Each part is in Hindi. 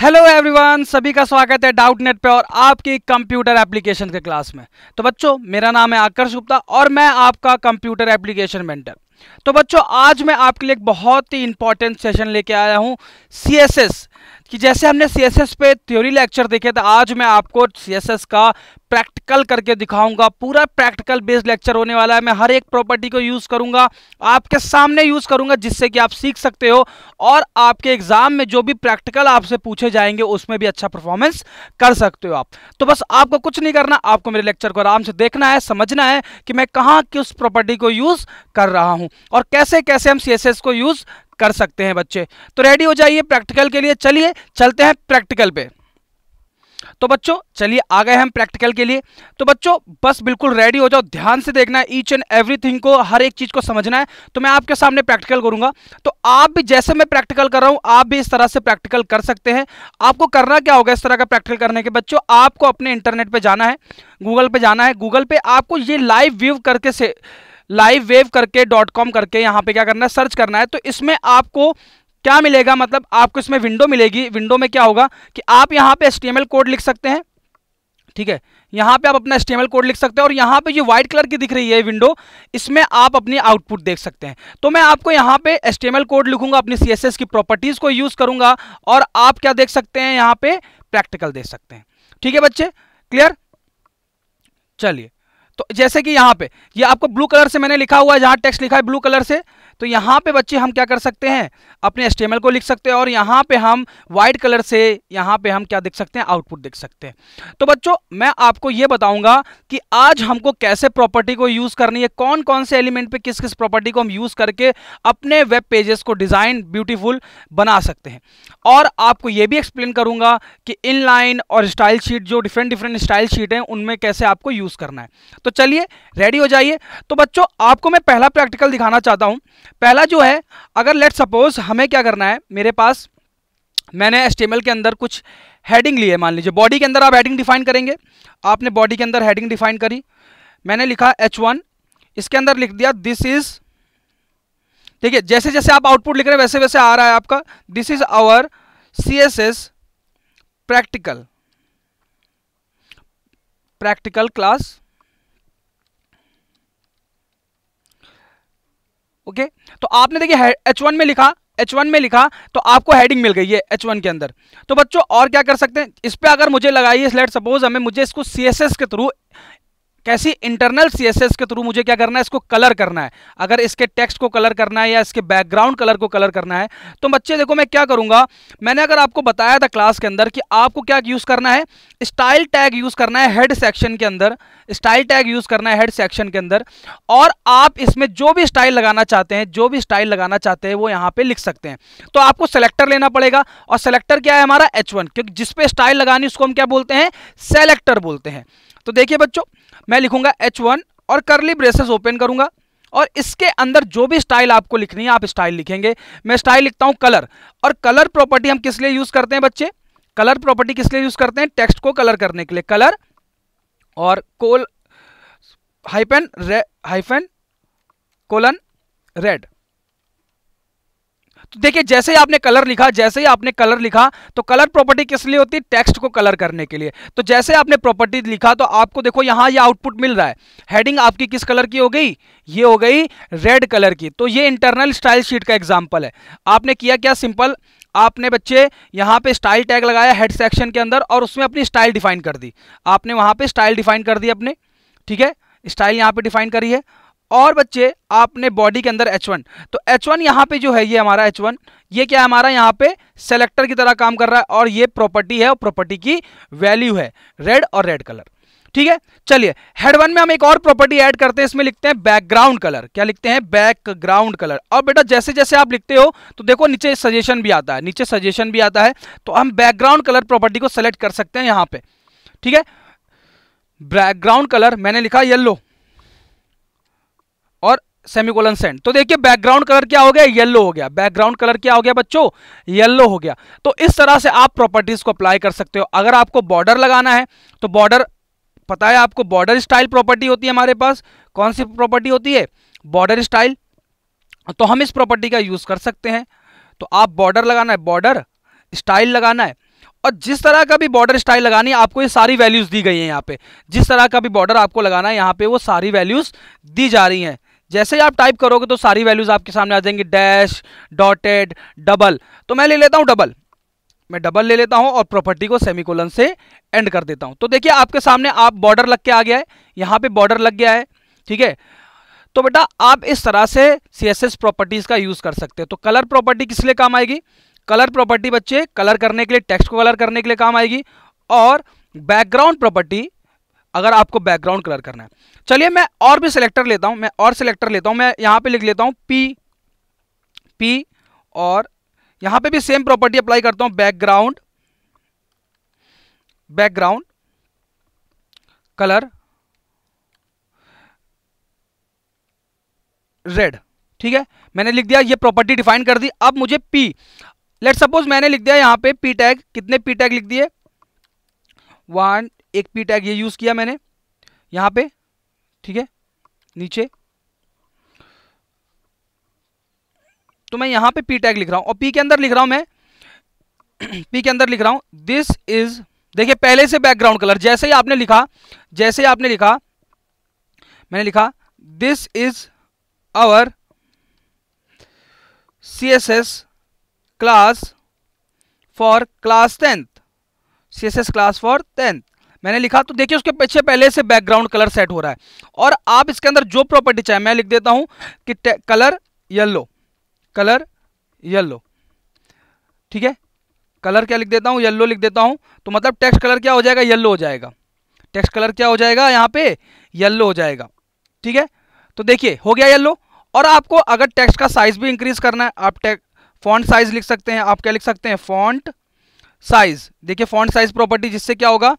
हेलो एवरीवन सभी का स्वागत है डाउट नेट पर और आपकी कंप्यूटर एप्लीकेशन के क्लास में तो बच्चों मेरा नाम है आकर्ष गुप्ता और मैं आपका कंप्यूटर एप्लीकेशन मेंटर तो बच्चों आज मैं आपके लिए एक बहुत ही इंपॉर्टेंट सेशन लेके आया हूँ सी कि जैसे हमने सीएसएस पे थ्योरी लेक्चर देखे थे तो आज मैं आपको सीएसएस का प्रैक्टिकल करके दिखाऊंगा पूरा प्रैक्टिकल बेस्ड लेक्चर होने वाला है मैं हर एक प्रॉपर्टी को यूज़ करूंगा आपके सामने यूज़ करूंगा जिससे कि आप सीख सकते हो और आपके एग्ज़ाम में जो भी प्रैक्टिकल आपसे पूछे जाएंगे उसमें भी अच्छा परफॉर्मेंस कर सकते हो आप तो बस आपको कुछ नहीं करना आपको मेरे लेक्चर को आराम से देखना है समझना है कि मैं कहाँ किस प्रॉपर्टी को यूज़ कर रहा हूँ और कैसे कैसे हम सी को यूज़ कर सकते हैं बच्चे तो रेडी हो जाइए प्रैक्टिकल के लिए चलिए चलते हैं प्रैक्टिकल पे तो बच्चों चलिए आ गए हम प्रैक्टिकल के लिए तो बच्चों बस बिल्कुल रेडी हो जाओ ध्यान से देखना है ईच एंड एवरीथिंग को हर एक चीज़ को समझना है तो मैं आपके सामने प्रैक्टिकल करूंगा तो आप भी जैसे मैं प्रैक्टिकल कर रहा हूं आप भी इस तरह से प्रैक्टिकल कर सकते हैं आपको करना क्या होगा इस तरह का प्रैक्टिकल करने के बच्चों आपको अपने इंटरनेट पर जाना है गूगल पर जाना है गूगल पर आपको ये लाइव व्यू करके से लाइव वेव करके डॉट कॉम करके यहाँ पे क्या करना है सर्च करना है तो इसमें आपको क्या मिलेगा मतलब आपको इसमें विंडो मिलेगी विंडो में क्या होगा कि आप यहाँ पे एस कोड लिख सकते हैं ठीक है यहाँ पे आप अपना एस कोड लिख सकते हैं और यहाँ पे जो व्हाइट कलर की दिख रही है विंडो इसमें आप अपनी आउटपुट देख सकते हैं तो मैं आपको यहाँ पे एस कोड लिखूंगा अपनी सी की प्रॉपर्टीज़ को यूज़ करूंगा और आप क्या देख सकते हैं यहाँ पे प्रैक्टिकल देख सकते हैं ठीक है बच्चे क्लियर चलिए तो जैसे कि यहाँ पे ये यह आपको ब्लू कलर से मैंने लिखा हुआ है जहाँ टेक्स्ट लिखा है ब्लू कलर से तो यहाँ पे बच्चे हम क्या कर सकते हैं अपने एस को लिख सकते हैं और यहाँ पे हम वाइट कलर से यहाँ पे हम क्या देख सकते हैं आउटपुट देख सकते हैं तो बच्चों मैं आपको ये बताऊंगा कि आज हमको कैसे प्रॉपर्टी को यूज़ करनी है कौन कौन से एलिमेंट पे किस किस प्रॉपर्टी को हम यूज़ करके अपने वेब पेजेस को डिज़ाइन ब्यूटीफुल बना सकते हैं और आपको ये भी एक्सप्लेन करूँगा कि इनलाइन और स्टाइल शीट जो डिफरेंट डिफरेंट स्टाइल शीट हैं उनमें कैसे आपको यूज़ करना है तो चलिए रेडी हो जाइए तो बच्चों आपको मैं पहला प्रैक्टिकल दिखाना चाहता हूँ पहला जो है अगर लेट सपोज हमें क्या करना है मेरे पास मैंने एस के अंदर कुछ हेडिंग ली है मान लीजिए बॉडी के अंदर आप हेडिंग डिफाइन करेंगे आपने बॉडी के अंदर हेडिंग डिफाइन करी मैंने लिखा एच वन इसके अंदर लिख दिया दिस इज़ ठीक है जैसे जैसे आप आउटपुट लिख रहे हैं वैसे वैसे आ रहा है आपका this is our C S S practical practical class okay तो आपने देखिए एच वन में लिखा एच वन में लिखा तो आपको हेडिंग मिल गई है एच वन के अंदर तो बच्चों और क्या कर सकते हैं इस पर अगर मुझे लगाइए लेट सपोज हमें मुझे इसको सी के थ्रू कैसी इंटरनल सीएसएस के थ्रू मुझे क्या करना है इसको कलर करना है अगर इसके टेक्स्ट को कलर करना है या इसके बैकग्राउंड कलर को कलर करना है तो बच्चे देखो मैं क्या करूंगा मैंने अगर आपको बताया था क्लास के अंदर कि आपको क्या यूज़ करना है स्टाइल टैग यूज़ करना है हेड सेक्शन के अंदर स्टाइल टैग यूज़ करना है हेड सेक्शन के अंदर और आप इसमें जो भी स्टाइल लगाना चाहते हैं जो भी स्टाइल लगाना चाहते हैं वो यहाँ पर लिख सकते हैं तो आपको सेलेक्टर लेना पड़ेगा और सेलेक्टर क्या है हमारा एच क्योंकि जिसपे स्टाइल लगानी उसको हम क्या बोलते हैं सेलेक्टर बोलते हैं तो देखिए बच्चों मैं लिखूंगा एच वन और करली ब्रेसेस ओपन करूंगा और इसके अंदर जो भी स्टाइल आपको लिखनी है आप स्टाइल लिखेंगे मैं स्टाइल लिखता हूं कलर और कलर प्रॉपर्टी हम किस लिए यूज़ करते हैं बच्चे कलर प्रॉपर्टी किस लिए यूज़ करते हैं टेक्स्ट को कलर करने के लिए कलर और कोल हाइफन रे हाइफन कोलन रेड तो देखिए जैसे ही आपने कलर लिखा जैसे ही आपने कलर लिखा तो कलर प्रॉपर्टी किस लिए होती है टेक्स्ट को कलर करने के लिए तो जैसे आपने प्रॉपर्टी लिखा तो आपको देखो यहां ये आउटपुट मिल रहा है हेडिंग आपकी किस कलर की हो गई ये हो गई रेड कलर की तो ये इंटरनल स्टाइल शीट का एग्जाम्पल है आपने किया क्या सिंपल आपने बच्चे यहाँ पे स्टाइल टैग लगाया हेड सेक्शन के अंदर और उसमें अपनी स्टाइल डिफाइन कर दी आपने वहाँ पे स्टाइल डिफाइन कर दी अपने ठीक है स्टाइल यहाँ पे डिफाइन करी है और बच्चे आपने बॉडी के अंदर H1 तो H1 वन यहाँ पे जो है ये हमारा H1 ये क्या है हमारा यहाँ पे सेलेक्टर की तरह काम कर रहा है और ये प्रॉपर्टी है और प्रॉपर्टी की वैल्यू है रेड और रेड कलर ठीक है चलिए हेड वन में हम एक और प्रॉपर्टी ऐड करते हैं इसमें लिखते हैं बैकग्राउंड कलर क्या लिखते हैं बैकग्राउंड कलर और बेटा जैसे जैसे आप लिखते हो तो देखो नीचे सजेशन भी आता है नीचे सजेशन भी आता है तो हम बैकग्राउंड कलर प्रॉपर्टी को सेलेक्ट कर सकते हैं यहां पे ठीक है बैकग्राउंड कलर मैंने लिखा येल्लो सेमिकोलन सेंड तो देखिए बैकग्राउंड कलर क्या हो गया येलो हो गया बैकग्राउंड कलर क्या हो गया बच्चों येलो हो गया तो इस तरह से आप प्रॉपर्टीज को अप्लाई कर सकते हो अगर आपको बॉर्डर लगाना है तो बॉर्डर पता है आपको बॉर्डर स्टाइल प्रॉपर्टी होती है हमारे पास कौन सी प्रॉपर्टी होती है बॉर्डर स्टाइल तो हम इस प्रॉपर्टी का यूज कर सकते हैं तो आप बॉर्डर लगाना है बॉर्डर स्टाइल लगाना है और जिस तरह का भी बॉर्डर स्टाइल लगानी है आपको ये सारी वैल्यूज़ दी गई हैं यहाँ पे जिस तरह का भी बॉर्डर आपको लगाना है यहाँ पे वो सारी वैल्यूज़ दी जा रही हैं जैसे ही आप टाइप करोगे तो सारी वैल्यूज आपके सामने आ जाएंगी डैश डॉटेड डबल तो मैं ले लेता हूं डबल मैं डबल ले लेता हूं और प्रॉपर्टी को सेमीकोलन से एंड कर देता हूं तो देखिए आपके सामने आप बॉर्डर लग के आ गया है यहां पे बॉर्डर लग गया है ठीक है तो बेटा आप इस तरह से सी एस एस प्रॉपर्टीज का यूज कर सकते हैं तो कलर प्रॉपर्टी किस लिए काम आएगी कलर प्रॉपर्टी बच्चे कलर करने के लिए टेक्स्ट को कलर करने के लिए काम आएगी और बैकग्राउंड प्रॉपर्टी अगर आपको बैकग्राउंड कलर करना है चलिए मैं और भी सिलेक्टर लेता हूँ मैं और सिलेक्टर लेता हूँ मैं यहाँ पे लिख लेता हूँ पी पी और यहाँ पे भी सेम प्रॉपर्टी अप्लाई करता हूँ बैकग्राउंड बैकग्राउंड कलर रेड ठीक है मैंने लिख दिया ये प्रॉपर्टी डिफाइन कर दी अब मुझे पी लेट सपोज मैंने लिख दिया यहाँ पे पी टैग कितने पी टैग लिख दिए वन एक पी टैग ये यूज़ किया मैंने यहाँ पे ठीक है नीचे तो मैं यहां पे पी टैग लिख रहा हूं और पी के अंदर लिख रहा हूं मैं पी के अंदर लिख रहा हूं दिस इज देखिए पहले से बैकग्राउंड कलर जैसे ही आपने लिखा जैसे ही आपने लिखा मैंने लिखा this is our C S S class for class tenth C S S class for tenth मैंने लिखा तो देखिए उसके पीछे पहले से बैकग्राउंड कलर सेट हो रहा है और आप इसके अंदर जो प्रॉपर्टी चाहे मैं लिख देता हूं कि कलर येल्लो कलर येल्लो ठीक है कलर क्या लिख देता हूँ येल्लो लिख देता हूं तो मतलब टेक्स्ट कलर क्या हो जाएगा येल्लो हो जाएगा टेक्स्ट कलर क्या हो जाएगा यहां पे येल्लो हो जाएगा ठीक है तो देखिए हो गया येल्लो और आपको अगर टेक्स्ट का साइज भी इंक्रीज करना है आप फॉन्ट साइज लिख सकते हैं आप क्या लिख सकते हैं फॉन्ट साइज देखिए फॉन्ट साइज प्रॉपर्टी जिससे क्या होगा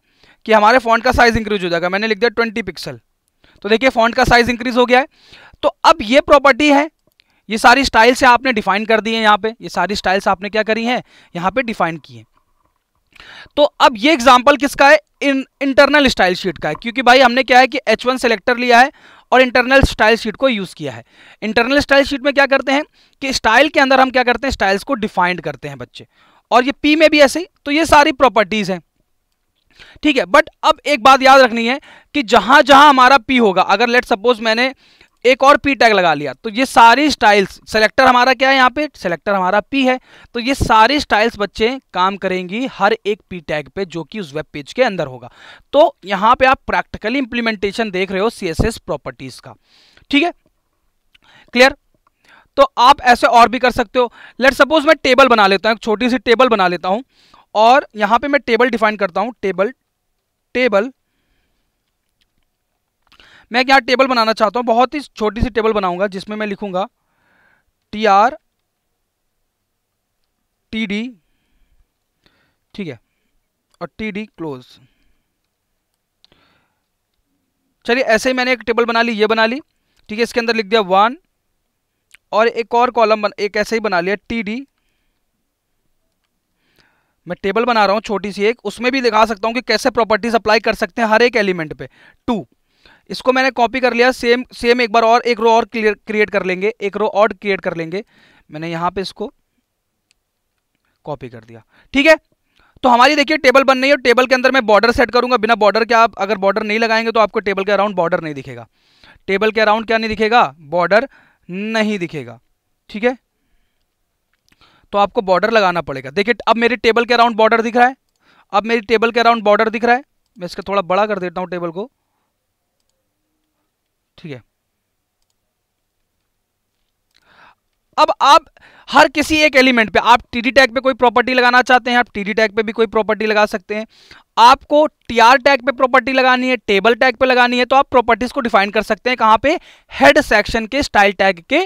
कि हमारे फॉन्ट का साइज इंक्रीज हो जाएगा मैंने लिख दिया ट्वेंटी पिक्सल तो देखिए फॉन्ट का साइज इंक्रीज हो गया है तो अब ये प्रॉपर्टी है ये सारी स्टाइल्स आपने डिफाइन कर दी है यहाँ पे ये सारी स्टाइल्स आपने क्या करी हैं यहाँ पे डिफाइन की है तो अब ये एग्जाम्पल किसका है इन इंटरनल स्टाइल शीट का है क्योंकि भाई हमने क्या है कि एच वन सेलेक्टर लिया है और इंटरनल स्टाइल शीट को यूज़ किया है इंटरनल स्टाइल शीट में क्या करते हैं कि स्टाइल के अंदर हम क्या करते हैं स्टाइल्स को डिफाइंड करते हैं बच्चे और ये पी में भी ऐसे ही तो ये सारी प्रॉपर्टीज़ हैं ठीक है बट अब एक बात याद रखनी है कि जहां जहां हमारा पी होगा अगर लेट सपोज मैंने एक और पी टैग लगा लिया तो ये सारी स्टाइल्स सेलेक्टर हमारा क्या है यहाँ पे सेलेक्टर हमारा पी है तो ये सारी स्टाइल्स बच्चे काम करेंगी हर एक पी टैग पे जो कि उस वेब पेज के अंदर होगा तो यहाँ पे आप प्रैक्टिकली इंप्लीमेंटेशन देख रहे हो सी प्रॉपर्टीज का ठीक है क्लियर तो आप ऐसे और भी कर सकते हो लेट सपोज मैं टेबल बना लेता हूँ छोटी सी टेबल बना लेता हूँ और यहाँ पे मैं टेबल डिफाइन करता हूँ टेबल टेबल मैं यहाँ टेबल बनाना चाहता हूँ बहुत ही छोटी सी टेबल बनाऊंगा जिसमें मैं लिखूंगा टी आर टी डी ठीक है और टी डी क्लोज चलिए ऐसे ही मैंने एक टेबल बना ली ये बना ली ठीक है इसके अंदर लिख दिया वन और एक और कॉलम एक ऐसे ही बना लिया टी डी मैं टेबल बना रहा हूँ छोटी सी एक उसमें भी दिखा सकता हूँ कि कैसे प्रॉपर्टीज अप्लाई कर सकते हैं हर एक एलिमेंट पे टू इसको मैंने कॉपी कर लिया सेम सेम एक बार और एक रो और क्लियर क्रिएट कर लेंगे एक रो और क्रिएट कर लेंगे मैंने यहाँ पे इसको कॉपी कर दिया ठीक है तो हमारी देखिए टेबल बन रही है टेबल के अंदर मैं बॉर्डर सेट करूंगा बिना बॉर्डर के आप अगर बॉर्डर नहीं लगाएंगे तो आपको टेबल के अराउंड बॉर्डर नहीं दिखेगा टेबल के अराउंड क्या नहीं दिखेगा बॉर्डर नहीं दिखेगा ठीक है तो आपको बॉर्डर लगाना पड़ेगा देखिए अब मेरी टेबल के अराउंड बॉर्डर दिख रहा है अब मेरी टेबल के अराउंड बॉर्डर दिख रहा है मैं इसका थोड़ा बड़ा कर देता हूँ टेबल को ठीक है अब आप हर किसी एक एलिमेंट पे आप टी डी टैग पे कोई प्रॉपर्टी लगाना चाहते हैं आप टी डी टैग पे भी कोई प्रॉपर्टी लगा सकते हैं आपको टी आर टैग पे प्रॉपर्टी लगानी है टेबल टैग पे लगानी है तो आप प्रॉपर्टीज को डिफाइन कर सकते हैं कहाँ पे हेड सेक्शन के स्टाइल टैग के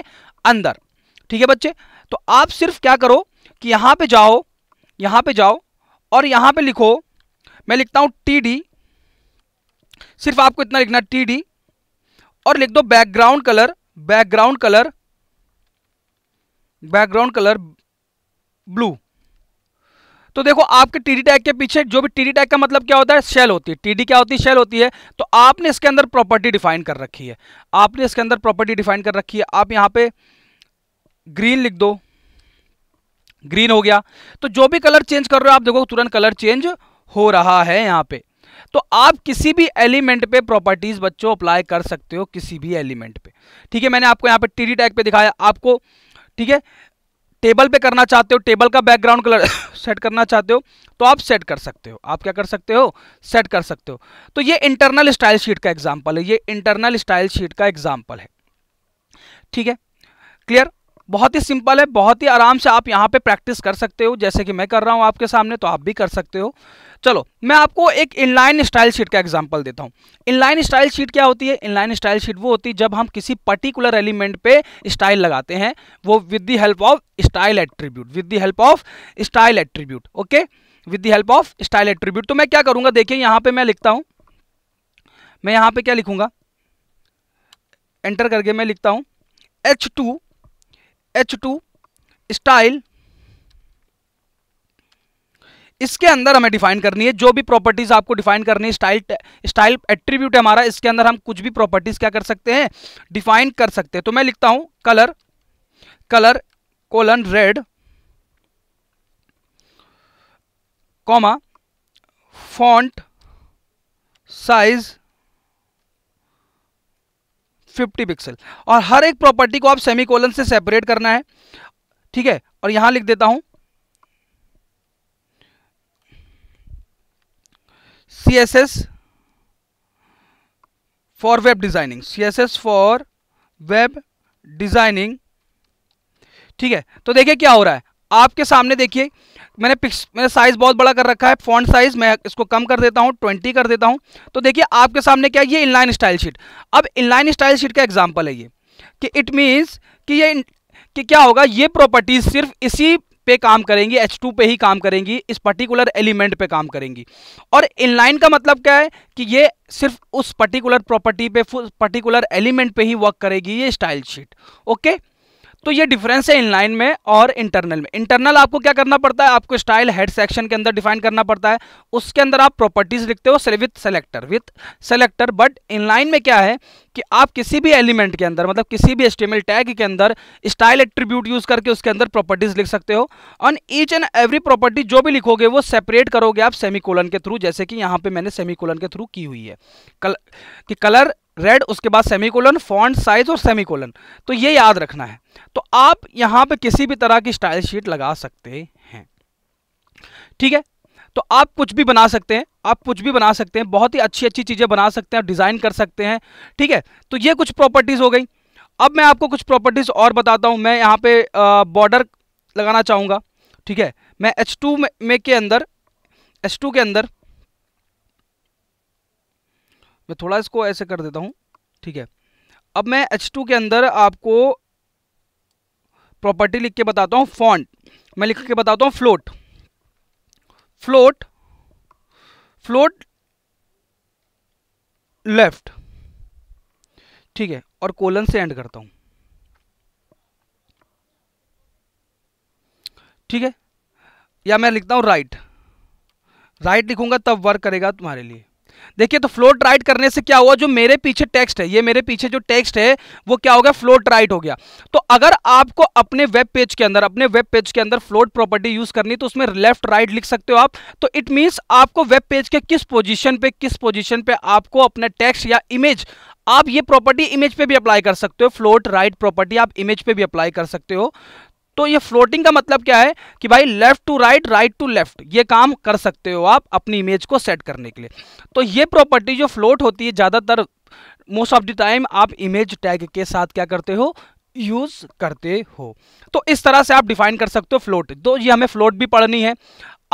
अंदर ठीक है बच्चे तो आप सिर्फ क्या करो कि यहां पे जाओ यहां पे जाओ और यहां पे लिखो मैं लिखता हूं टी डी सिर्फ आपको इतना लिखना टी डी और लिख दो background colour background colour background colour blue तो देखो आपके टीडी टैग के पीछे जो भी टीडी टैग का मतलब क्या होता है शेल होती है टीडी क्या होती है शेल होती है तो आपने इसके अंदर प्रॉपर्टी डिफाइन कर रखी है आपने इसके अंदर प्रॉपर्टी डिफाइन कर रखी है आप यहाँ पे ग्रीन लिख दो ग्रीन हो गया तो जो भी कलर चेंज कर रहे हो आप देखो तुरंत कलर चेंज हो रहा है यहां पे तो आप किसी भी एलिमेंट पे प्रॉपर्टीज बच्चों अप्लाई कर सकते हो किसी भी एलिमेंट पे ठीक है मैंने आपको यहां पे टी टैग पे दिखाया आपको ठीक है टेबल पे करना चाहते हो टेबल का बैकग्राउंड कलर सेट करना चाहते हो तो आप सेट कर सकते हो आप क्या कर सकते हो सेट कर सकते हो तो ये इंटरनल स्टाइल शीट का एग्जाम्पल है ये इंटरनल स्टाइल शीट का एग्जाम्पल है ठीक है क्लियर बहुत ही सिंपल है बहुत ही आराम से आप यहाँ पे प्रैक्टिस कर सकते हो जैसे कि मैं कर रहा हूँ आपके सामने तो आप भी कर सकते हो चलो मैं आपको एक इनलाइन स्टाइल शीट का एग्जांपल देता हूँ इनलाइन स्टाइल शीट क्या होती है इनलाइन स्टाइल शीट वो होती है जब हम किसी पर्टिकुलर एलिमेंट पे स्टाइल लगाते हैं वो with the help of style attribute with the help of style attribute okay with the help of style attribute तो मैं क्या करूँगा देखिए यहाँ पर मैं लिखता हूँ मैं यहाँ पर क्या लिखूँगा एंटर करके मैं लिखता हूँ H two H two style इसके अंदर हमें डिफाइन करनी है जो भी प्रॉपर्टीज आपको डिफाइन करनी है स्टाइल स्टाइल एट्रीब्यूट है हमारा इसके अंदर हम कुछ भी प्रॉपर्टीज क्या कर सकते हैं डिफाइन कर सकते हैं तो मैं लिखता हूं colour colour colon red comma font size 50 pixel और हर एक प्रॉपर्टी को आप सेमी कोलन से सेपरेट करना है ठीक है और यहां लिख देता हूं C S S for web designing C S S for web designing ठीक है तो देखिए क्या हो रहा है आपके सामने देखिए मैंने पिक्स मैंने साइज़ बहुत बड़ा कर रखा है फॉन्ट साइज़ मैं इसको कम कर देता हूँ ट्वेंटी कर देता हूँ तो देखिए आपके सामने क्या ये इनलाइन स्टाइल शीट अब इनलाइन स्टाइल शीट का एग्जाम्पल है ये कि इट मीन्स कि ये कि क्या होगा ये प्रॉपर्टीज़ सिर्फ इसी पे काम करेंगी H2 पे ही काम करेंगी इस पर्टिकुलर एलिमेंट पे काम करेंगी और इनलाइन का मतलब क्या है कि ये सिर्फ उस पर्टिकुलर प्रॉपर्टी पे पर्टिकुलर एलिमेंट पे ही वर्क करेगी ये स्टाइल शीट ओके तो ये डिफरेंस है इनलाइन में और इंटरनल में इंटरनल आपको क्या करना पड़ता है आपको स्टाइल हेड सेक्शन के अंदर डिफाइन करना पड़ता है उसके अंदर आप प्रॉपर्टीज लिखते हो with selector with selector but inline में क्या है कि आप किसी भी एलिमेंट के अंदर मतलब किसी भी एस्टिमेल टैग के अंदर स्टाइल एट्रीब्यूट यूज करके उसके अंदर प्रॉपर्टीज लिख सकते हो और ईच एंड एवरी प्रॉपर्टी जो भी लिखोगे वो सेपरेट करोगे आप सेमी के थ्रू जैसे कि यहाँ पे मैंने सेमी के थ्रू की हुई है कल कि कलर रेड उसके बाद सेमीकोलन फॉन्ट साइज और सेमीकोलन तो ये याद रखना है तो आप यहाँ पे किसी भी तरह की स्टाइल शीट लगा सकते हैं ठीक है तो आप कुछ भी बना सकते हैं आप कुछ भी बना सकते हैं बहुत ही अच्छी अच्छी चीज़ें बना सकते हैं डिज़ाइन कर सकते हैं ठीक है तो ये कुछ प्रॉपर्टीज़ हो गई अब मैं आपको कुछ प्रॉपर्टीज़ और बताता हूँ मैं यहाँ पे बॉर्डर लगाना चाहूँगा ठीक है मैं एच टू में, में के अंदर एच टू के अंदर मैं थोड़ा इसको ऐसे कर देता हूँ ठीक है अब मैं H2 के अंदर आपको प्रॉपर्टी लिख के बताता हूँ फॉन्ट मैं लिख के बताता हूँ फ्लोट फ्लोट फ्लोट लेफ्ट ठीक है और कोलन से एंड करता हूँ ठीक है या मैं लिखता हूँ राइट राइट लिखूंगा तब वर्क करेगा तुम्हारे लिए देखिए तो फ्लोट राइट करने से क्या हुआ जो मेरे पीछे टेक्स्ट है ये मेरे पीछे जो टेक्स्ट है वो क्या हो गया फ्लोट राइट हो गया तो अगर आपको अपने वेब पेज के अंदर अपने वेब पेज के अंदर फ्लोट प्रॉपर्टी यूज करनी तो उसमें लेफ्ट राइट लिख सकते हो आप तो इट मींस आपको वेब पेज के किस पोजिशन पे किस पोजिशन पे आपको अपने टेक्स्ट या इमेज आप ये प्रॉपर्टी इमेज पे भी अप्लाई कर सकते हो फ्लोट राइट प्रॉपर्टी आप इमेज पे भी अप्लाई कर सकते हो तो ये फ्लोटिंग का मतलब क्या है कि भाई left to right right to left ये काम कर सकते हो आप अपनी इमेज को सेट करने के लिए तो ये प्रॉपर्टी जो फ्लोट होती है ज़्यादातर मोस्ट ऑफ द टाइम आप इमेज टैग के साथ क्या करते हो यूज करते हो तो इस तरह से आप डिफाइन कर सकते हो फ्लोट तो ये हमें फ्लोट भी पढ़नी है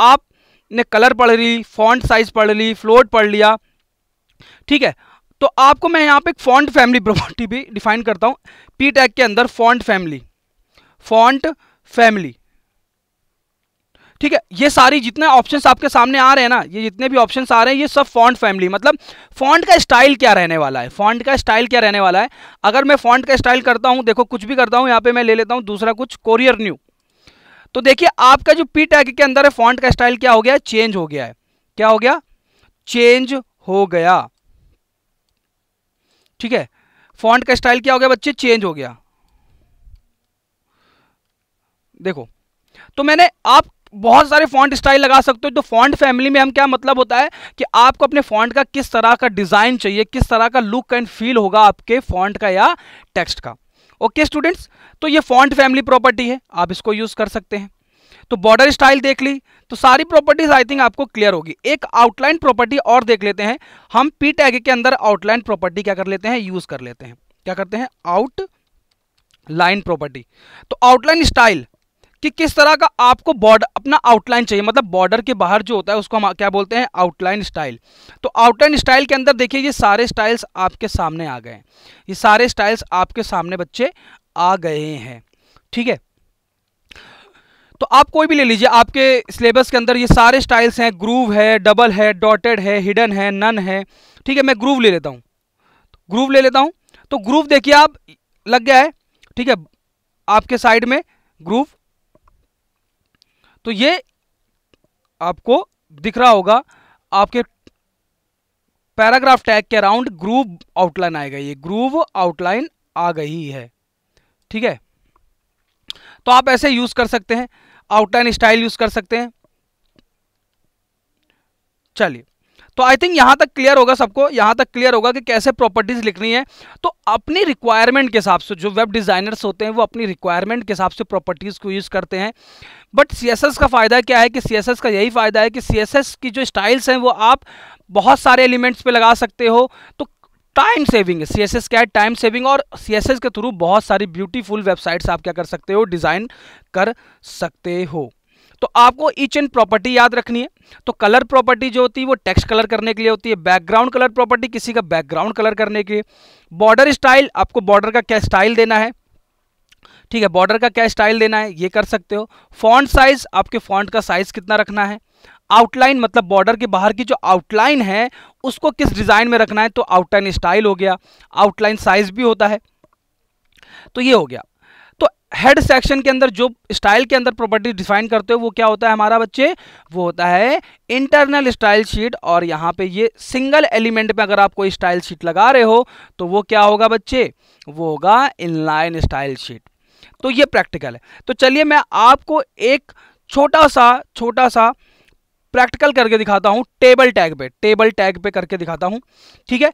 आपने कलर पढ़ ली फॉन्ट साइज पढ़ ली फ्लोट पढ़ लिया ठीक है तो आपको मैं यहाँ पे एक फॉन्ट फैमिली प्रॉपर्टी भी डिफाइन करता हूँ पी टैग के अंदर फॉन्ट फैमिली फॉन्ट फैमिली ठीक है ये सारी जितने ऑप्शंस आपके सामने आ रहे हैं ना ये जितने भी ऑप्शंस आ रहे हैं ये सब फॉन्ट फैमिली मतलब फॉन्ट का स्टाइल क्या रहने वाला है फॉन्ट का स्टाइल क्या रहने वाला है अगर मैं फॉन्ट का स्टाइल करता हूं देखो कुछ भी करता हूं यहां पे मैं ले लेता हूं दूसरा कुछ कोरियर न्यू तो देखिए आपका जो पी टैग के अंदर है फॉन्ट का स्टाइल क्या हो गया है चेंज हो गया है क्या हो गया चेंज हो गया ठीक है फॉन्ट का स्टाइल क्या हो गया बच्चे चेंज हो गया देखो तो मैंने आप बहुत सारे फॉन्ट स्टाइल लगा सकते हो तो फॉन्ट फैमिली में हम क्या मतलब होता है कि आपको अपने फॉन्ट का किस तरह का डिज़ाइन चाहिए किस तरह का लुक एंड फील होगा आपके फॉन्ट का या टेक्स्ट का ओके okay, स्टूडेंट्स तो ये फॉन्ट फैमिली प्रॉपर्टी है आप इसको यूज़ कर सकते हैं तो बॉर्डर स्टाइल देख ली तो सारी प्रॉपर्टीज आई थिंक आपको क्लियर होगी एक आउटलाइन प्रॉपर्टी और देख लेते हैं हम पी टैग के अंदर आउटलाइन प्रॉपर्टी क्या कर लेते हैं यूज़ कर लेते हैं क्या करते हैं आउट लाइन प्रॉपर्टी तो आउटलाइन स्टाइल कि किस तरह का आपको बॉर्डर अपना आउटलाइन चाहिए मतलब बॉर्डर के बाहर जो होता है उसको हम क्या बोलते हैं आउटलाइन स्टाइल तो आउटलाइन स्टाइल के अंदर देखिए ये सारे स्टाइल्स आपके सामने आ गए हैं ये सारे स्टाइल्स आपके सामने बच्चे आ गए हैं ठीक है तो आप कोई भी ले लीजिए आपके सिलेबस के अंदर ये सारे स्टाइल्स हैं ग्रूव है डबल है डॉटेड है हिडन है नन है ठीक है मैं ग्रूव ले लेता हूँ ग्रूव ले लेता हूँ तो ग्रूव देखिए आप लग गया है ठीक है आपके साइड में ग्रूव तो ये आपको दिख रहा होगा आपके पैराग्राफ टैग के अराउंड ग्रूव आउटलाइन आएगा ये ग्रूव आउटलाइन आ गई है ठीक है तो आप ऐसे यूज कर सकते हैं आउटलाइन स्टाइल यूज कर सकते हैं चलिए तो आई थिंक यहाँ तक क्लियर होगा सबको यहाँ तक क्लियर होगा कि कैसे प्रॉपर्टीज़ लिखनी है तो अपनी रिक्वायरमेंट के हिसाब से जो वेब डिज़ाइनर्स होते हैं वो अपनी रिक्वायरमेंट के हिसाब से प्रॉपर्टीज़ को यूज़ करते हैं बट सी का फ़ायदा क्या है कि सी का यही फ़ायदा है कि सी की जो स्टाइल्स हैं वो आप बहुत सारे एलिमेंट्स पर लगा सकते हो तो टाइम सेविंग है सी एस एस क्या है टाइम सेविंग और सी एस एस के थ्रू बहुत सारी ब्यूटीफुल वेबसाइट्स आप क्या कर सकते हो डिज़ाइन कर सकते हो तो आपको ईच एंड प्रॉपर्टी याद रखनी है तो कलर प्रॉपर्टी जो होती है वो टेक्स्ट कलर करने के लिए होती है बैकग्राउंड कलर प्रॉपर्टी किसी का बैकग्राउंड कलर करने के लिए बॉर्डर स्टाइल आपको बॉर्डर का क्या स्टाइल देना है ठीक है बॉर्डर का क्या स्टाइल देना है ये कर सकते हो फॉन्ट साइज आपके फॉन्ट का साइज कितना रखना है आउटलाइन मतलब बॉर्डर के बाहर की जो आउटलाइन है उसको किस डिज़ाइन में रखना है तो आउटलाइन स्टाइल हो गया आउटलाइन साइज भी होता है तो ये हो गया हेड सेक्शन के अंदर जो स्टाइल के अंदर प्रॉपर्टी डिफाइन करते हो वो क्या होता है हमारा बच्चे वो होता है इंटरनल स्टाइल शीट और यहाँ पे ये सिंगल एलिमेंट पे अगर आप कोई स्टाइल शीट लगा रहे हो तो वो क्या होगा बच्चे वो होगा इनलाइन स्टाइल शीट तो ये प्रैक्टिकल है तो चलिए मैं आपको एक छोटा सा छोटा सा प्रैक्टिकल करके दिखाता हूँ टेबल टैग पे टेबल टैग पे करके दिखाता हूँ ठीक है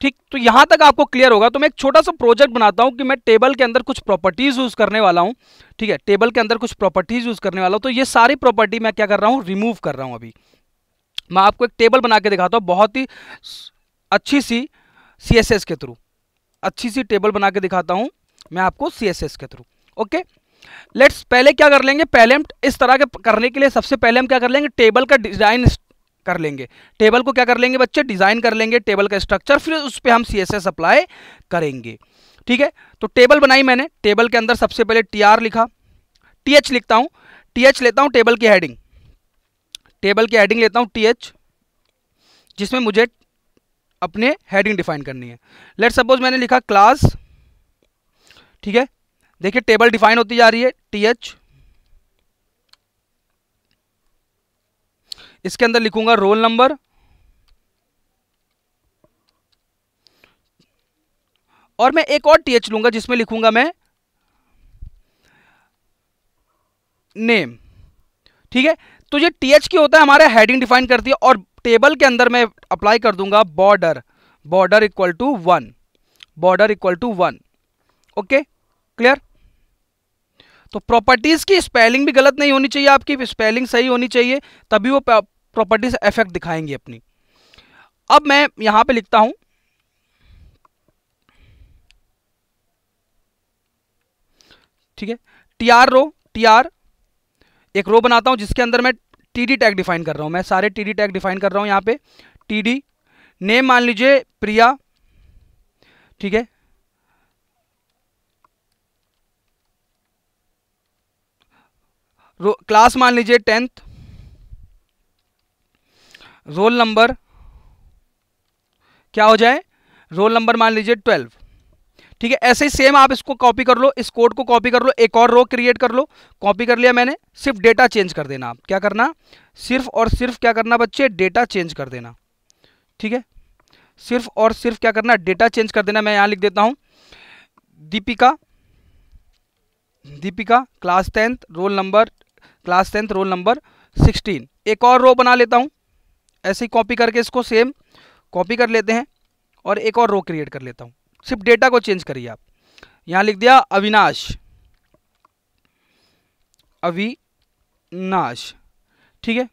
ठीक तो यहां तक आपको क्लियर होगा तो मैं एक छोटा सा प्रोजेक्ट बनाता हूँ कि मैं टेबल के अंदर कुछ प्रॉपर्टीज़ यूज़ करने वाला हूँ ठीक है टेबल के अंदर कुछ प्रॉपर्टीज़ यूज़ करने वाला हूं तो ये सारी प्रॉपर्टी मैं क्या कर रहा हूं रिमूव कर रहा हूं अभी मैं आपको एक टेबल बना के दिखाता हूँ बहुत ही अच्छी सी सी एस एस के थ्रू अच्छी सी टेबल बना के दिखाता हूं मैं आपको सी के थ्रू ओके लेट्स पहले क्या कर लेंगे पहले हम इस तरह के करने के लिए सबसे पहले हम क्या कर लेंगे टेबल का डिजाइन कर लेंगे टेबल को क्या कर लेंगे बच्चे डिज़ाइन कर लेंगे टेबल का स्ट्रक्चर फिर उस पर हम सी एस एस अप्लाई करेंगे ठीक है तो टेबल बनाई मैंने टेबल के अंदर सबसे पहले टी आर लिखा टी एच लिखता हूँ टी एच लेता हूँ टेबल की हेडिंग टेबल की हेडिंग लेता हूँ टी एच जिसमें मुझे अपने हेडिंग डिफाइन करनी है लेट सपोज मैंने लिखा क्लास ठीक है देखिए टेबल डिफाइन होती जा रही है टी एच इसके अंदर लिखूंगा रोल नंबर और मैं एक और टीएच लूंगा जिसमें लिखूंगा मैं नेम ठीक है तो ये टी एच क्यों होता है हमारे हेडिंग डिफाइन करती है और टेबल के अंदर मैं अप्लाई कर दूंगा border border equal to one border equal to one okay clear तो प्रॉपर्टीज़ की स्पेलिंग भी गलत नहीं होनी चाहिए आपकी स्पेलिंग सही होनी चाहिए तभी वो प्रॉपर्टीज इफेक्ट दिखाएंगी अपनी अब मैं यहाँ पे लिखता हूँ ठीक है T R row T R एक रो बनाता हूँ जिसके अंदर मैं टी डी टैग डिफाइन कर रहा हूँ मैं सारे टी डी टैग डिफाइन कर रहा हूँ यहाँ पे टी डी नेम मान लीजिए प्रिया ठीक है क्लास मान लीजिए टेंथ रोल नंबर क्या हो जाए रोल नंबर मान लीजिए ट्वेल्व ठीक है ऐसे ही सेम आप इसको कॉपी कर लो इस कोड को कॉपी कर लो एक और रो क्रिएट कर लो कॉपी कर लिया मैंने सिर्फ डेटा चेंज कर देना आप क्या करना सिर्फ और सिर्फ क्या करना बच्चे डेटा चेंज कर देना ठीक है सिर्फ और सिर्फ क्या करना डेटा चेंज कर देना मैं यहाँ लिख देता हूँ Deepika Deepika class tenth roll number class tenth roll number sixteen एक और रो बना लेता हूँ ऐसे ही कॉपी करके इसको सेम कॉपी कर लेते हैं और एक और रो क्रिएट कर लेता हूँ सिर्फ डेटा को चेंज करिए आप यहाँ लिख दिया अविनाश अविनाश ठीक है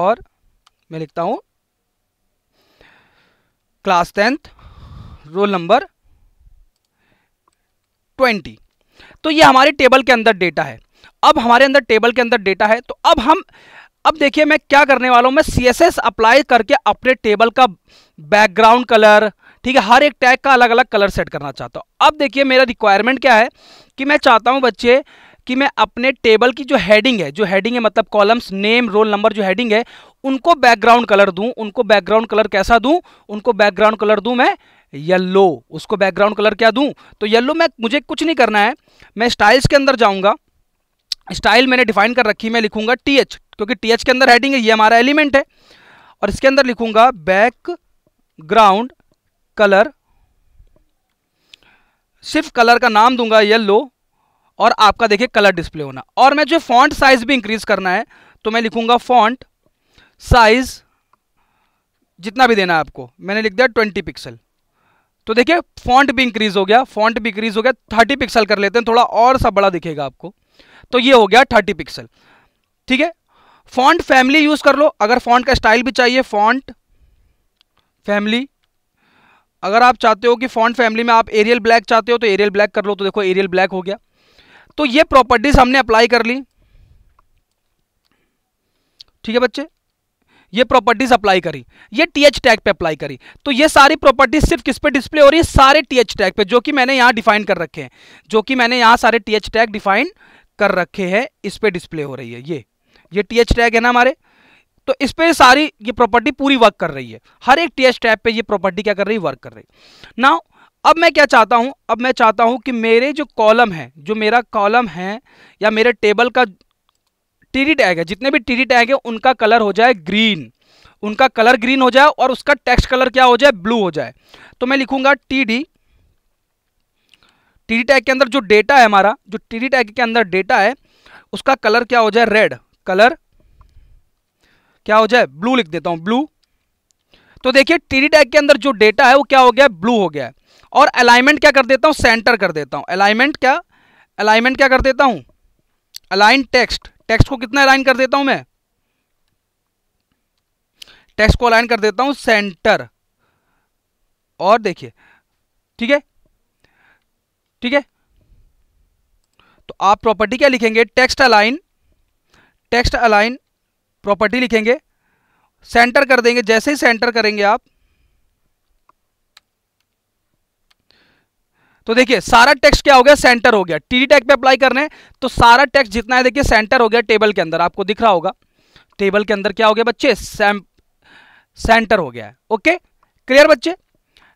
और मैं लिखता हूँ class tenth roll number twenty तो ये हमारे टेबल के अंदर डेटा है अब हमारे अंदर टेबल के अंदर डेटा है तो अब हम अब देखिए मैं क्या करने वाला हूँ मैं सी अप्लाई करके अपने टेबल का बैकग्राउंड कलर ठीक है हर एक टैग का अलग अलग कलर सेट करना चाहता हूँ अब देखिए मेरा रिक्वायरमेंट क्या है कि मैं चाहता हूँ बच्चे कि मैं अपने टेबल की जो हेडिंग है जो हेडिंग है मतलब कॉलम्स नेम रोल नंबर जो हेडिंग है उनको बैकग्राउंड कलर दूँ उनको बैकग्राउंड कलर कैसा दूँ उनको बैकग्राउंड कलर दूँ मैं येल्लो उसको बैकग्राउंड कलर क्या दूँ तो येल्लो मैं मुझे कुछ नहीं करना है मैं स्टाइल्स के अंदर जाऊंगा स्टाइल मैंने डिफाइन कर रखी मैं लिखूंगा टी एच क्योंकि टी एच के अंदर हेडिंग है ये हमारा एलिमेंट है और इसके अंदर लिखूंगा बैक ग्राउंड कलर सिर्फ कलर का नाम दूंगा येलो और आपका देखिए कलर डिस्प्ले होना और मैं जो फॉन्ट साइज भी इंक्रीज करना है तो मैं लिखूंगा फॉन्ट साइज जितना भी देना है आपको मैंने लिख दिया ट्वेंटी पिक्सल तो देखिए फॉन्ट भी इंक्रीज हो गया फॉन्ट भी इंक्रीज हो गया थर्टी पिक्सल कर लेते हैं थोड़ा और सा बड़ा दिखेगा आपको तो ये हो गया थर्टी पिक्सल ठीक है फॉन्ट फैमिली यूज कर लो अगर फॉन्ट का स्टाइल भी चाहिए फॉन्ट फैमिली अगर आप चाहते हो कि फॉन्ट फैमिली में आप एरियल ब्लैक चाहते हो तो एरियल ब्लैक कर लो तो देखो एरियल ब्लैक हो गया तो ये प्रॉपर्टीज हमने अप्लाई कर ली ठीक है बच्चे ये प्रॉपर्टीज अप्लाई करी ये टी एच टैग पे अप्लाई करी तो ये सारी प्रॉपर्टीज सिर्फ किस पे डिस्प्ले हो रही है सारे टी एच टैग पे जो कि मैंने यहाँ डिफाइन कर रखे हैं जो कि मैंने यहाँ सारे टी एच टैग डिफाइन कर रखे हैं इस पर डिस्प्ले हो रही है ये ये टी एच टैग है ना हमारे तो इस पर सारी ये प्रॉपर्टी पूरी वर्क कर रही है हर एक टी एच टैग पर यह प्रॉपर्टी क्या कर रही है वर्क कर रही है ना अब मैं क्या चाहता हूँ अब मैं चाहता हूँ कि मेरे जो कॉलम है जो मेरा कॉलम है या मेरे टेबल का टीरी टैग है जितने भी टीरी टैग है उनका कलर हो जाए ग्रीन उनका कलर ग्रीन हो जाए और उसका टेक्स्ट कलर क्या हो जाए ब्लू हो जाए तो मैं लिखूंगा टी डी टी टैग के अंदर जो डेटा है हमारा जो टी टैग के अंदर डेटा है उसका कलर क्या हो जाए रेड कलर क्या हो जाए ब्लू लिख देता हूं ब्लू तो देखिए टी टैग के अंदर जो डेटा है वो क्या हो गया ब्लू हो गया है और अलाइनमेंट क्या कर देता हूं सेंटर कर देता हूं अलाइनमेंट क्या अलाइनमेंट क्या कर देता हूं अलाइन टेक्स्ट टेक्स्ट को कितना अलाइन कर देता हूं मैं टेक्स्ट को अलाइन कर देता हूं सेंटर और देखिए ठीक है ठीक है तो आप प्रॉपर्टी क्या लिखेंगे text align text align property लिखेंगे सेंटर कर देंगे जैसे ही सेंटर करेंगे आप तो देखिए सारा टेक्स्ट क्या हो गया सेंटर हो गया टी टैग पे अप्लाई करने तो सारा टेक्स्ट जितना है देखिए सेंटर हो गया टेबल के अंदर आपको दिख रहा होगा टेबल के अंदर क्या हो गया बच्चे सेंटर हो गया ओके क्लियर बच्चे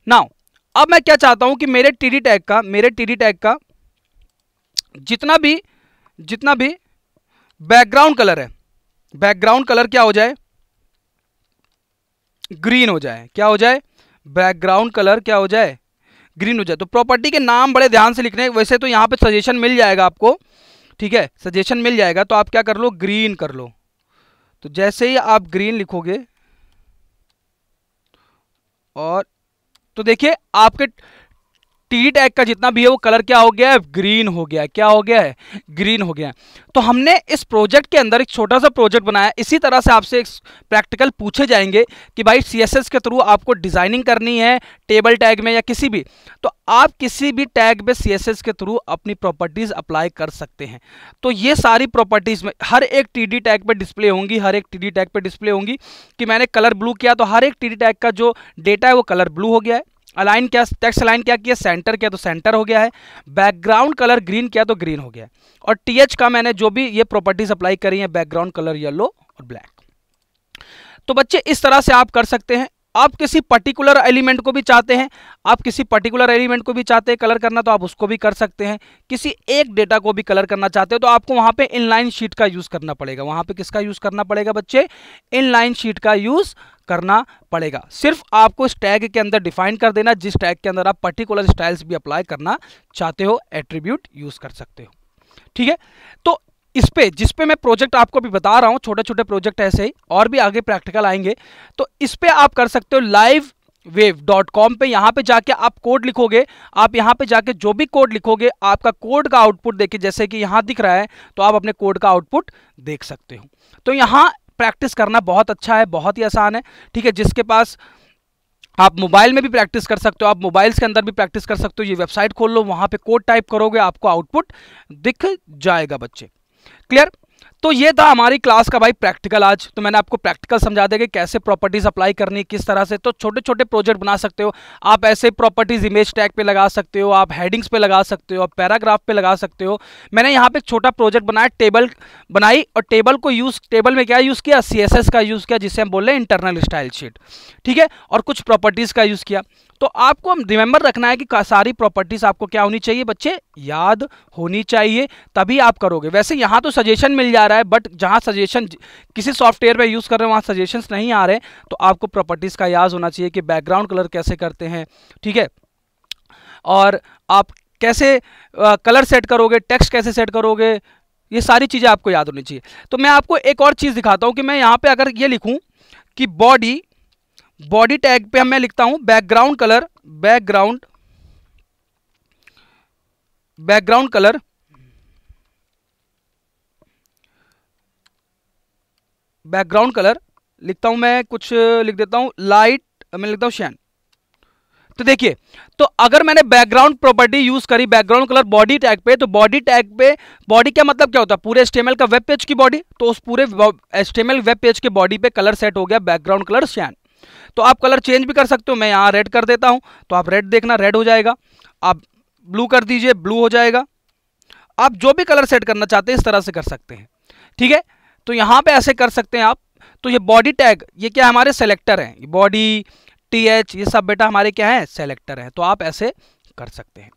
नाउ अब मैं क्या चाहता हूं कि मेरे टी टैग का मेरे टी टैग का जितना भी जितना भी बैकग्राउंड कलर है बैकग्राउंड कलर क्या हो जाए ग्रीन हो जाए क्या हो जाए बैकग्राउंड कलर क्या हो जाए ग्रीन हो जाए तो प्रॉपर्टी के नाम बड़े ध्यान से लिखने वैसे तो यहाँ पे सजेशन मिल जाएगा आपको ठीक है सजेशन मिल जाएगा तो आप क्या कर लो ग्रीन कर लो तो जैसे ही आप ग्रीन लिखोगे और तो देखिए आपके टी टैग का जितना भी है वो कलर क्या हो गया है ग्रीन हो गया क्या हो गया है ग्रीन हो गया तो हमने इस प्रोजेक्ट के अंदर एक छोटा सा प्रोजेक्ट बनाया इसी तरह से आपसे एक प्रैक्टिकल पूछे जाएंगे कि भाई सीएसएस के थ्रू आपको डिज़ाइनिंग करनी है टेबल टैग में या किसी भी तो आप किसी भी टैग में सीएसएस के थ्रू अपनी प्रॉपर्टीज़ अप्लाई कर सकते हैं तो ये सारी प्रॉपर्टीज़ में हर एक टी टैग पर डिस्प्ले होंगी हर एक टी टैग पर डिस्प्ले होंगी कि मैंने कलर ब्लू किया तो हर एक टी टैग का जो डेटा है वो कलर ब्लू हो गया है अलाइन क्या टेक्स्ट अलाइन क्या किया सेंटर किया तो सेंटर हो गया है बैकग्राउंड कलर ग्रीन किया तो ग्रीन हो गया और टीएच का मैंने जो भी ये प्रॉपर्टीज अप्लाई करी है बैकग्राउंड कलर येलो और ब्लैक तो बच्चे इस तरह से आप कर सकते हैं आप किसी पर्टिकुलर एलिमेंट को भी चाहते हैं आप किसी पर्टिकुलर एलिमेंट को भी चाहते हैं कलर करना तो आप उसको भी कर सकते हैं किसी एक डेटा को भी कलर करना चाहते हो तो आपको वहां पे इनलाइन शीट का यूज़ करना पड़ेगा वहां पे किसका यूज़ करना पड़ेगा बच्चे इनलाइन शीट का यूज़ करना पड़ेगा सिर्फ आपको इस टैग के अंदर डिफाइन कर देना जिस टैग के अंदर आप पर्टिकुलर स्टाइल्स भी अप्लाई करना चाहते हो एट्रीब्यूट यूज़ कर सकते हो ठीक है तो इस पे जिस पे मैं प्रोजेक्ट आपको अभी बता रहा हूँ छोटे छोटे प्रोजेक्ट ऐसे ही और भी आगे प्रैक्टिकल आएंगे तो इस पे आप कर सकते हो लाइव वेव डॉट कॉम पर यहाँ पर जाके आप कोड लिखोगे आप यहाँ पे जाके जो भी कोड लिखोगे आपका कोड का आउटपुट देखिए जैसे कि यहाँ दिख रहा है तो आप अपने कोड का आउटपुट देख सकते हो तो यहाँ प्रैक्टिस करना बहुत अच्छा है बहुत ही आसान है ठीक है जिसके पास आप मोबाइल में भी प्रैक्टिस कर सकते हो आप मोबाइल्स के अंदर भी प्रैक्टिस कर सकते हो ये वेबसाइट खोल लो वहाँ पे कोड टाइप करोगे आपको आउटपुट दिख जाएगा बच्चे क्लियर तो ये था हमारी क्लास का भाई प्रैक्टिकल आज तो मैंने आपको प्रैक्टिकल समझा दिया कि कैसे प्रॉपर्टीज़ अप्लाई करनी किस तरह से तो छोटे छोटे प्रोजेक्ट बना सकते हो आप ऐसे प्रॉपर्टीज़ इमेज टैग पे लगा सकते हो आप हेडिंग्स पे लगा सकते हो आप पैराग्राफ पे लगा सकते हो मैंने यहाँ पे एक छोटा प्रोजेक्ट बनाया टेबल बनाई और टेबल को यूज़ टेबल में क्या यूज़ किया सी का यूज़ किया जिसे हम बोल रहे हैं इंटरनल स्टाइल शीट ठीक है और कुछ प्रॉपर्टीज़ का यूज़ किया तो आपको हम रिमेंबर रखना है कि सारी प्रॉपर्टीज आपको क्या होनी चाहिए बच्चे याद होनी चाहिए तभी आप करोगे वैसे यहाँ तो सजेशन मिल जा रहा है बट जहाँ सजेशन किसी सॉफ्टवेयर में यूज़ कर रहे हैं वहाँ सजेशंस नहीं आ रहे तो आपको प्रॉपर्टीज़ का याद होना चाहिए कि बैकग्राउंड कलर कैसे करते हैं ठीक है और आप कैसे कलर सेट करोगे टेक्स्ट कैसे सेट करोगे ये सारी चीज़ें आपको याद होनी चाहिए तो मैं आपको एक और चीज़ दिखाता हूँ कि मैं यहाँ पर अगर ये लिखूँ कि बॉडी बॉडी टैग पे मैं लिखता हूं background colour background background colour background colour लिखता हूं मैं कुछ लिख देता हूं लाइट मैं लिखता हूं शैन तो देखिए तो अगर मैंने बैकग्राउंड प्रॉपर्टी यूज करी बैकग्राउंड कलर बॉडी टैग पे तो बॉडी टैग पे बॉडी क्या मतलब क्या होता है पूरे एस्टेमल का वेब पेज की बॉडी तो उस पूरे एस्टेमल वेब पेज के बॉडी पे कलर सेट हो गया बैकग्राउंड कलर शैन तो आप कलर चेंज भी कर सकते हो मैं यहाँ रेड कर देता हूँ तो आप रेड देखना रेड हो जाएगा आप ब्लू कर दीजिए ब्लू हो जाएगा आप जो भी कलर सेट करना चाहते हैं इस तरह से कर सकते हैं ठीक है तो यहाँ पे ऐसे कर सकते हैं आप तो ये बॉडी टैग ये क्या हमारे सेलेक्टर हैं बॉडी टी एच ये सब बेटा हमारे क्या है सेलेक्टर हैं तो आप ऐसे कर सकते हैं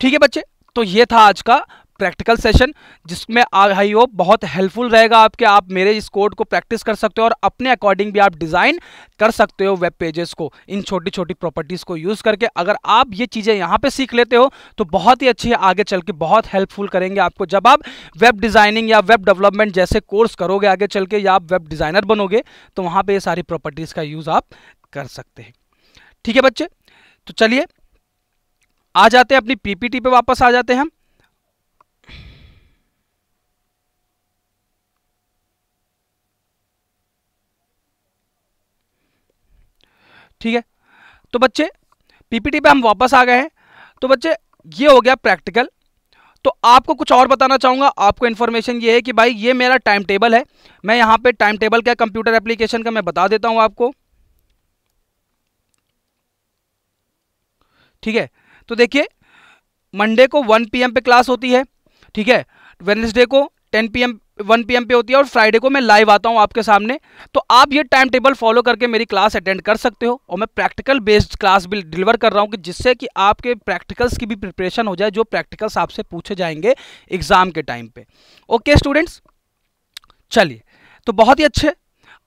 ठीक है बच्चे तो ये था आज का प्रैक्टिकल सेशन जिसमें आई होप बहुत हेल्पफुल रहेगा आपके आप मेरे इस कोड को प्रैक्टिस कर सकते हो और अपने अकॉर्डिंग भी आप डिज़ाइन कर सकते हो वेब पेजेस को इन छोटी छोटी प्रॉपर्टीज़ को यूज़ करके अगर आप ये चीज़ें यहाँ पे सीख लेते हो तो बहुत ही अच्छी आगे चल के बहुत हेल्पफुल करेंगे आपको जब आप वेब डिज़ाइनिंग या वेब डेवलपमेंट जैसे कोर्स करोगे आगे चल के या आप वेब डिज़ाइनर बनोगे तो वहाँ पर ये सारी प्रॉपर्टीज़ का यूज़ आप कर सकते हैं ठीक है बच्चे तो चलिए आ जाते हैं अपनी पीपीटी पे वापस आ जाते हैं हम ठीक है तो बच्चे पीपीटी पे हम वापस आ गए हैं तो बच्चे ये हो गया प्रैक्टिकल तो आपको कुछ और बताना चाहूँगा आपको इन्फॉर्मेशन ये है कि भाई ये मेरा टाइम टेबल है मैं यहाँ पे टाइम टेबल का कंप्यूटर एप्लीकेशन का मैं बता देता हूँ आपको ठीक है तो देखिए मंडे को 1 पीएम पे क्लास होती है ठीक है वेनसडे को 10 पीएम वन पी पे होती है और फ्राइडे को मैं लाइव आता हूँ आपके सामने तो आप ये टाइम टेबल फॉलो करके मेरी क्लास अटेंड कर सकते हो और मैं प्रैक्टिकल बेस्ड क्लास भी डिलीवर कर रहा हूँ कि जिससे कि आपके प्रैक्टिकल्स की भी प्रिपरेशन हो जाए जो प्रैक्टिकल्स आपसे पूछे जाएंगे एग्ज़ाम के टाइम पे ओके स्टूडेंट्स चलिए तो बहुत ही अच्छे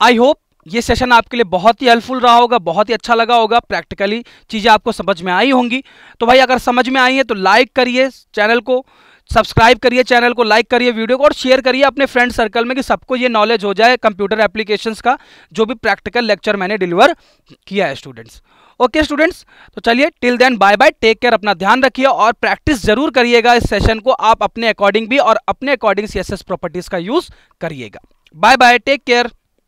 आई होप ये सेशन आपके लिए बहुत ही हेल्पफुल रहा होगा बहुत ही अच्छा लगा होगा प्रैक्टिकली चीज़ें आपको समझ में आई होंगी तो भाई अगर समझ में आई है तो लाइक करिए चैनल को सब्सक्राइब करिए चैनल को लाइक करिए वीडियो को और शेयर करिए अपने फ्रेंड सर्कल में कि सबको ये नॉलेज हो जाए कंप्यूटर एप्लीकेशंस का जो भी प्रैक्टिकल लेक्चर मैंने डिलीवर किया है स्टूडेंट्स ओके स्टूडेंट्स तो चलिए till then bye bye take care अपना ध्यान रखिए और प्रैक्टिस जरूर करिएगा इस सेशन को आप अपने अकॉर्डिंग भी और अपने अकॉर्डिंग सी प्रॉपर्टीज़ का यूज़ करिएगा बाय बाय टेक केयर